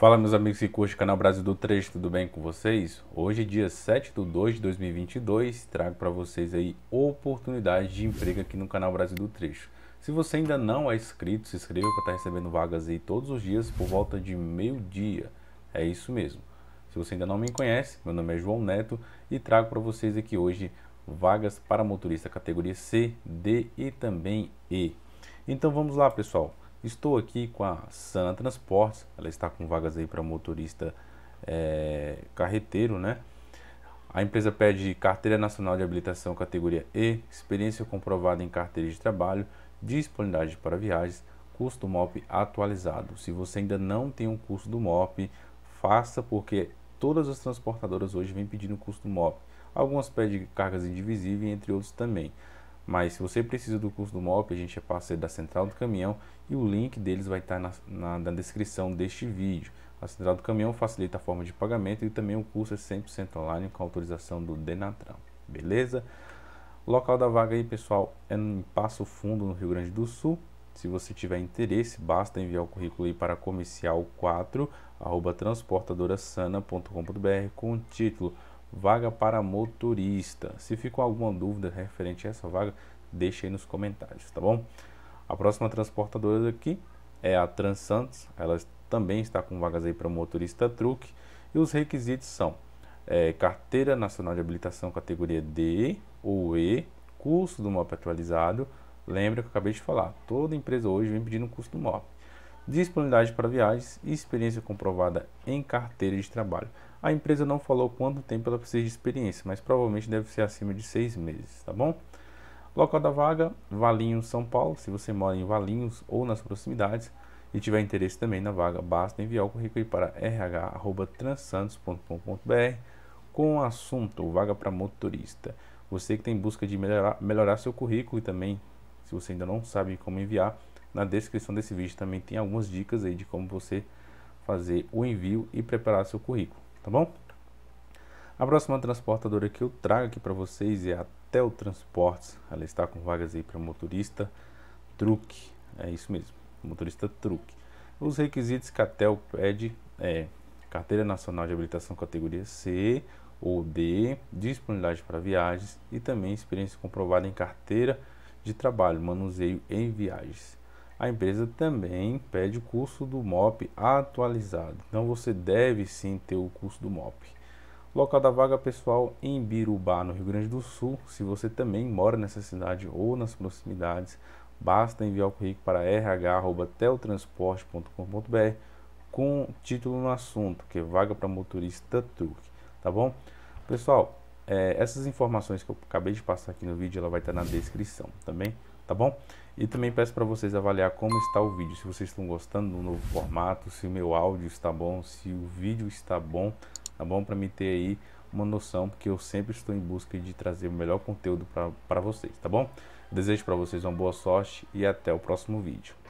Fala meus amigos que curte o canal Brasil do Trecho, tudo bem com vocês? Hoje, dia 7 de 2 de 2022, trago para vocês aí oportunidades de emprego aqui no canal Brasil do Trecho. Se você ainda não é inscrito, se inscreva para estar tá recebendo vagas aí todos os dias por volta de meio-dia. É isso mesmo. Se você ainda não me conhece, meu nome é João Neto e trago para vocês aqui hoje vagas para motorista categoria C, D e também E. Então vamos lá, pessoal. Estou aqui com a Sana Transportes, ela está com vagas aí para motorista é, carreteiro, né? A empresa pede carteira nacional de habilitação categoria E, experiência comprovada em carteira de trabalho, disponibilidade para viagens, custo do MOP atualizado. Se você ainda não tem um curso do MOP, faça porque todas as transportadoras hoje vêm pedindo custo do MOP. Algumas pedem cargas indivisíveis, entre outros também. Mas se você precisa do curso do MOP, a gente é parceiro da Central do Caminhão e o link deles vai estar tá na, na, na descrição deste vídeo. A Central do Caminhão facilita a forma de pagamento e também o curso é 100% online com autorização do Denatran, beleza? O local da vaga aí, pessoal, é em Passo Fundo, no Rio Grande do Sul. Se você tiver interesse, basta enviar o currículo aí para comercial4 transportadorasana.com.br com o título vaga para motorista. Se ficou alguma dúvida referente a essa vaga, deixe aí nos comentários, tá bom? A próxima transportadora aqui é a TransSantos, ela também está com vagas aí para motorista truque e os requisitos são é, carteira nacional de habilitação categoria D ou E, curso do MOP atualizado, lembra que eu acabei de falar, toda empresa hoje vem pedindo curso do MOP, disponibilidade para viagens e experiência comprovada em carteira de trabalho. A empresa não falou quanto tempo ela precisa de experiência, mas provavelmente deve ser acima de seis meses, tá bom? Local da vaga, Valinhos, São Paulo. Se você mora em Valinhos ou nas proximidades e tiver interesse também na vaga, basta enviar o currículo para rh.transantos.com.br com o assunto vaga para motorista. Você que tem busca de melhorar, melhorar seu currículo e também, se você ainda não sabe como enviar, na descrição desse vídeo também tem algumas dicas aí de como você fazer o envio e preparar seu currículo tá bom? A próxima transportadora que eu trago aqui para vocês é a Tel Transportes. Ela está com vagas aí para motorista truque. É isso mesmo, motorista truque. Os requisitos que a Tel pede é carteira nacional de habilitação categoria C ou D, disponibilidade para viagens e também experiência comprovada em carteira de trabalho, manuseio em viagens. A empresa também pede o curso do MOP atualizado. Então você deve sim ter o curso do MOP. Local da vaga pessoal em Birubá, no Rio Grande do Sul. Se você também mora nessa cidade ou nas proximidades, basta enviar o currículo para rh@teltransporte.com.br com título no assunto, que é vaga para motorista truque, tá bom? Pessoal, é, essas informações que eu acabei de passar aqui no vídeo, ela vai estar na descrição também, tá bom? E também peço para vocês avaliar como está o vídeo, se vocês estão gostando do novo formato, se o meu áudio está bom, se o vídeo está bom, tá bom? Para me ter aí uma noção, porque eu sempre estou em busca de trazer o melhor conteúdo para vocês, tá bom? Desejo para vocês uma boa sorte e até o próximo vídeo.